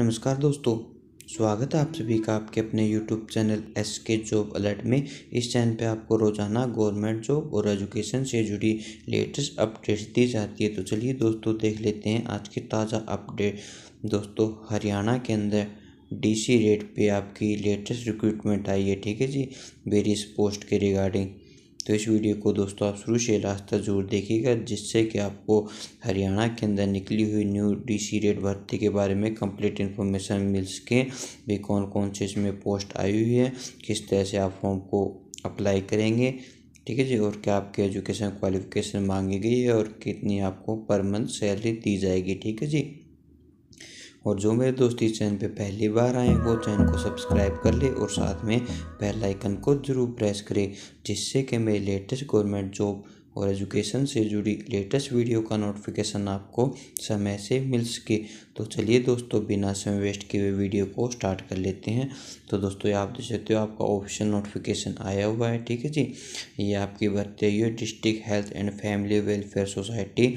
नमस्कार दोस्तों स्वागत है आप सभी का आपके अपने YouTube channel S K job alert में इस चैनल पे आपको रोजाना गवर्नमेंट जॉब और एजुकेशन से जुड़ी लेटेस्ट अपडेट्स दी जाती है तो चलिए दोस्तों देख लेते हैं आज की ताज़ा अपडेट दोस्तों हरियाणा के अंदर डीसी रेट पे आपकी लेटेस्ट रिक्रूटमेंट आई है ठीक है जी वेरियस पोस्ट के रिगार्डिंग तो इस वीडियो को दोस्तों आप शुरू से लास्ट तक जरूर देखिएगा जिससे कि आपको हरियाणा के अंदर निकली हुई न्यू डी सी रेट भर्ती के बारे में कंप्लीट इन्फॉर्मेशन मिल सके भी कौन कौन से इसमें पोस्ट आई हुई है किस तरह से आप फॉर्म को अप्लाई करेंगे ठीक है जी और क्या आपकी एजुकेशन क्वालिफिकेशन मांगी गई है और कितनी आपको पर मंथ सैलरी दी जाएगी ठीक है जी और जो मेरे दोस्त इस चैनल पे पहली बार आए वो चैनल को सब्सक्राइब कर ले और साथ में बेल आइकन को ज़रूर प्रेस करें जिससे कि मेरी लेटेस्ट गवर्नमेंट जॉब और एजुकेशन से जुड़ी लेटेस्ट वीडियो का नोटिफिकेशन आपको समय से मिल सके तो चलिए दोस्तों बिना समय वेस्ट किए हुए वीडियो को स्टार्ट कर लेते हैं तो दोस्तों आप देख सकते हो आपका ऑप्शन नोटिफिकेशन आया हुआ है ठीक है जी ये आपकी भर्ती है district health and family welfare society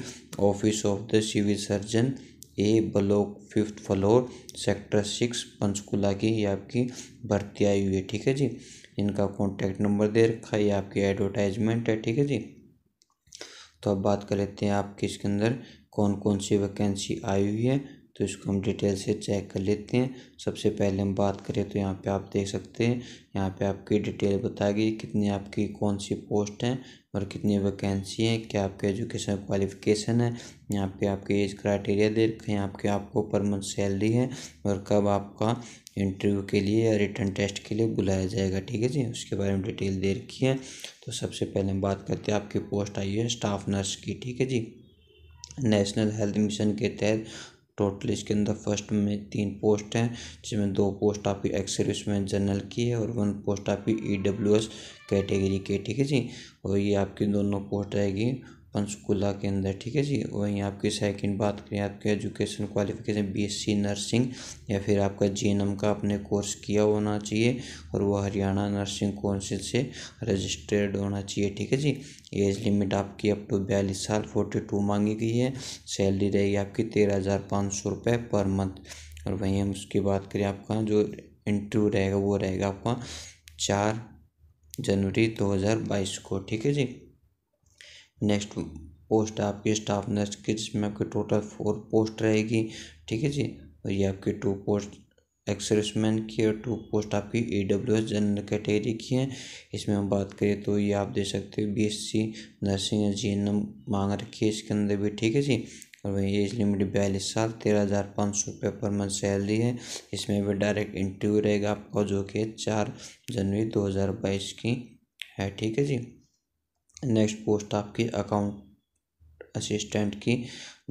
office of the civil surgeon A block fifth floor sector six Panchkula की ये आपकी भर्ती आई हुई है ठीक है जी इनका कॉन्टैक्ट नंबर दे रखा है ये आपकी एडवर्टाइजमेंट है ठीक है जी तो अब बात कर लेते हैं आपके इसके अंदर कौन कौन सी वैकेंसी आई हुई है तो इसको हम डिटेल से चेक कर लेते हैं सबसे पहले हम बात करें तो यहाँ पे आप देख सकते हैं यहाँ पे आपकी डिटेल बताई गई कितनी आपकी कौन सी पोस्ट हैं और कितनी वैकेंसी हैं क्या आपके एजुकेशन क्वालिफिकेशन है यहाँ पे आपके एज क्राइटेरिया दे रखे हैं आपके आपको पर मंथ सैलरी है और कब आपका इंटरव्यू के लिए या रिटर्न टेस्ट के लिए बुलाया जाएगा ठीक है जी उसके बारे में डिटेल दे रखी है तो सबसे पहले हम बात करते हैं आपकी पोस्ट आई है स्टाफ नर्स की ठीक है जी नेशनल हेल्थ मिशन के तहत टोटल इसके अंदर फर्स्ट में तीन पोस्ट हैं जिसमें दो पोस्ट आपकी एक्स में जनरल की है और वन पोस्ट आपकी ई डब्ल्यू एस कैटेगरी की ठीक है जी और ये आपकी दोनों पोस्ट रहेगी पंचकूला के अंदर ठीक है जी वहीं आपकी सेकंड बात करें आपके एजुकेशन क्वालिफिकेशन बीएससी नर्सिंग या फिर आपका जे का आपने कोर्स किया होना चाहिए और वो हरियाणा नर्सिंग काउंसिल से रजिस्टर्ड होना चाहिए ठीक है जी एज लिमिट आपकी अप टू बयालीस साल फोर्टी टू मांगी गई है सैलरी रहेगी आपकी तेरह हज़ार पाँच सौ रुपये पर मंथ और वहीं हम उसकी बात करें आपका जो इंटरव्यू रहेगा वो रहेगा आपका चार जनवरी दो हज़ार बाईस को ठीक है जी नेक्स्ट पोस्ट आपकी स्टाफ नर्स की जिसमें आपकी टोटल फोर पोस्ट रहेगी ठीक है जी और ये आपकी टू पोस्ट एक्सर्समैन की और टू पोस्ट आपकी E W S general category की है इसमें हम बात करें तो ये आप दे सकते हो B S C nursing G N M मांग रखी है इसके अंदर भी ठीक है जी और वही एज लिमिट बयालीस साल तेरह हज़ार पाँच सौ रुपये पर मंथ सैलरी है इसमें भी डायरेक्ट इंटरव्यू रहेगा आपका जो कि चार जनवरी दो हज़ार बाईस की है ठीक है जी नेक्स्ट पोस्ट आपकी अकाउंट असिस्टेंट की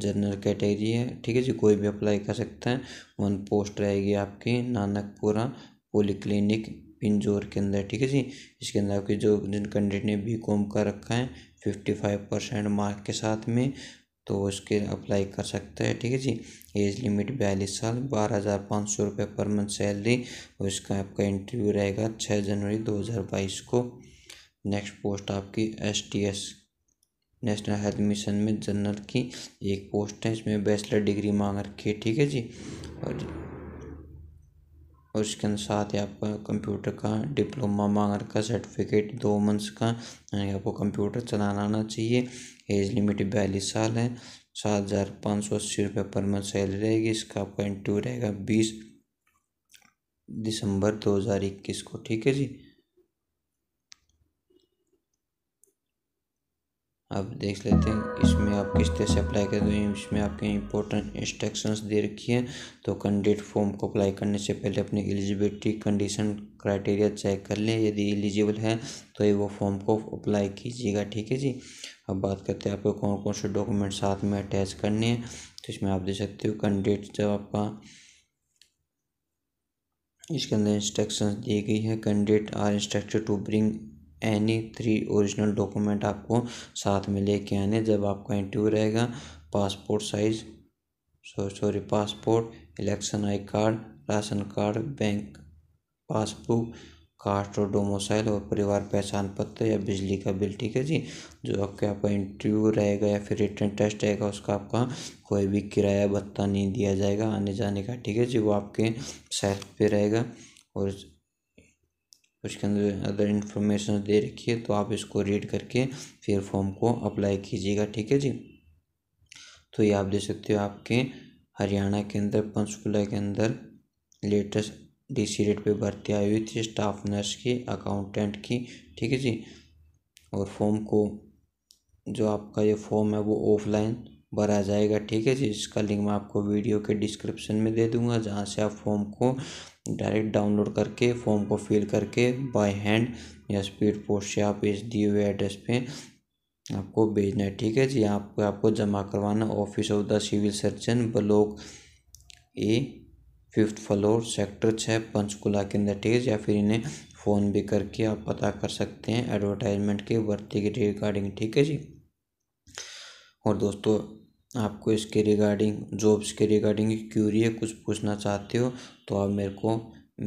जनरल कैटेगरी है ठीक है जी कोई भी अप्लाई कर सकता है वन पोस्ट रहेगी आपकी नानकपुरा पोलीक्लिनिक पिंजोर के अंदर ठीक है जी इसके अंदर आपकी जो जिन कैंडिडेट ने बी कॉम कर रखा है फिफ्टी फाइव परसेंट मार्क के साथ में तो उसके अप्लाई कर सकते हैं ठीक है जी एज लिमिट बयालीस साल बारह हज़ार पाँच सौ रुपये पर मंथ सैलरी और इसका आपका इंटरव्यू रहेगा छः जनवरी दो हज़ार बाईस को नेक्स्ट पोस्ट आपकी S T S national health mission में जनरल की एक पोस्ट है इसमें बैचलर डिग्री मांग रखी है ठीक है जी और और इसके साथ ही आपका कंप्यूटर का डिप्लोमा मांग रखा सर्टिफिकेट दो मंथ्स का यानी आपको कंप्यूटर चलाना आना चाहिए एज लिमिट बयालीस साल है सात हज़ार पाँच सौ अस्सी रुपये पर मंथ सैलरी रहेगी इसका आपका इंटरव्यू रहेगा बीस दिसंबर दो हज़ार इक्कीस को ठीक है जी आप देख लेते हैं इसमें आप किस तरह से अप्लाई कर दें हैं इसमें आपके इंपॉर्टेंट इंस्ट्रक्शंस दे रखी हैं तो कैंडिडेट फॉर्म को अप्लाई करने से पहले अपनी एलिजिबिलिटी कंडीशन क्राइटेरिया चेक कर लें यदि एलिजिबल है तो ये वो फॉर्म को अप्लाई कीजिएगा ठीक है जी अब बात करते हैं आपको कौन कौन से डॉक्यूमेंट साथ में अटैच करने हैं तो इसमें आप देख सकते हो कैंडिडेट जब आपका इसके अंदर इंस्ट्रक्शन दी गई है candidate are instructed to bring any three original document आपको साथ में लेके आने जब आपका इंटरव्यू रहेगा passport size sorry passport election I card ration card bank passbook caste और डोमोसाइल और परिवार पहचान पत्र या बिजली का बिल ठीक है जी जो आपके आपका इंटरव्यू रहेगा या फिर रिटर्न टेस्ट रहेगा उसका आपका कोई भी किराया भत्ता नहीं दिया जाएगा आने जाने का ठीक है जी वो आपके सेल्फ पे रहेगा और उसके अंदर अदर इन्फॉर्मेशन दे रखी है तो आप इसको रीड करके फिर फॉर्म को अप्लाई कीजिएगा ठीक है जी तो ये आप देख सकते हो आपके हरियाणा के अंदर पंचकुला के अंदर लेटेस्ट डी सी रेट पर भर्ती आई हुई थी स्टाफ नर्स की अकाउंटेंट की ठीक है जी और फॉर्म को जो आपका ये फॉर्म है वो ऑफलाइन भरा जाएगा ठीक है जी इसका लिंक मैं आपको वीडियो के डिस्क्रिप्शन में दे दूंगा जहाँ से आप फॉर्म को डायरेक्ट डाउनलोड करके फॉर्म को फिल करके बाय हैंड या स्पीड पोस्ट से आप इस दिए हुए एड्रेस पे आपको भेजना है ठीक है जी यहाँ पर आपको जमा करवाना office of the civil surgeon block A fifth floor sector छः पंचकुला के अंदर ठीक है या फिर इन्हें फ़ोन भी करके आप पता कर सकते हैं एडवर्टाइजमेंट के भर्ती के रिगार्डिंग ठीक है जी और दोस्तों आपको इसके रिगार्डिंग जॉब्स के रिगार्डिंग क्यूरी है कुछ पूछना चाहते हो तो आप मेरे को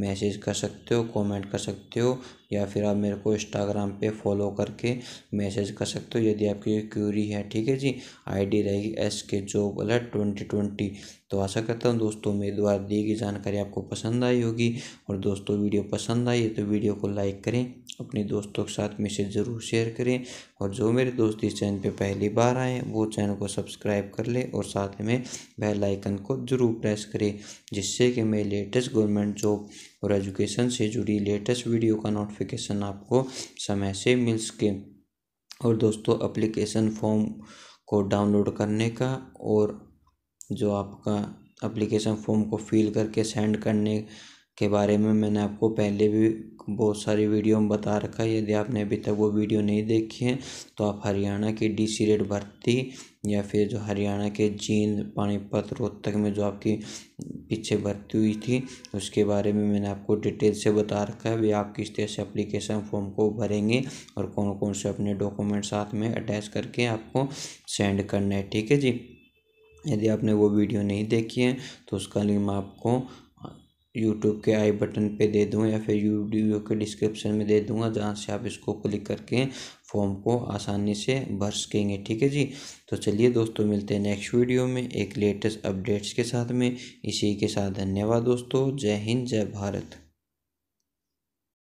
मैसेज कर सकते हो कमेंट कर सकते हो या फिर आप मेरे को इंस्टाग्राम पे फॉलो करके मैसेज कर सकते हो यदि आपकी क्यूरी है ठीक है जी आईडी रहेगी S K job alert twenty twenty तो आशा करता हूँ दोस्तों मेरे द्वारा दी गई जानकारी आपको पसंद आई होगी और दोस्तों वीडियो पसंद आई है तो वीडियो को लाइक करें अपने दोस्तों के साथ मैसेज ज़रूर शेयर करें और जो मेरे दोस्त इस चैनल पर पहली बार आए वो चैनल को सब्सक्राइब कर लें और साथ में बेल आइकन को ज़रूर प्रेस करें जिससे कि मैं लेटेस्ट गवर्नमेंट जॉब और एजुकेशन से जुड़ी लेटेस्ट वीडियो का नोटिफिकेशन आपको समय से मिल सके और दोस्तों अप्लीकेशन फॉर्म को डाउनलोड करने का और जो आपका अप्लीकेशन फॉर्म को फिल करके सेंड करने के बारे में मैंने आपको पहले भी बहुत सारी वीडियो में बता रखा है यदि आपने अभी तक वो वीडियो नहीं देखी है तो आप हरियाणा की डी सी रेट भर्ती या फिर जो हरियाणा के जींद पानीपत रोहतक में जो आपकी पीछे भर्ती हुई थी उसके बारे में मैंने आपको डिटेल से बता रखा है वे आप किस तरह से अप्लीकेशन फॉर्म को भरेंगे और कौन कौन से अपने डॉक्यूमेंट साथ में अटैच करके आपको सेंड करना है ठीक है जी यदि आपने वो वीडियो नहीं देखी है तो उसका लिंक मैं आपको यूट्यूब के आई बटन पे दे दूँ या फिर यूट्यूब के डिस्क्रिप्शन में दे दूँगा जहाँ से आप इसको क्लिक करके फॉर्म को आसानी से भर सकेंगे ठीक है जी तो चलिए दोस्तों मिलते हैं नेक्स्ट वीडियो में एक लेटेस्ट अपडेट्स के साथ में इसी के साथ धन्यवाद दोस्तों जय हिंद जय भारत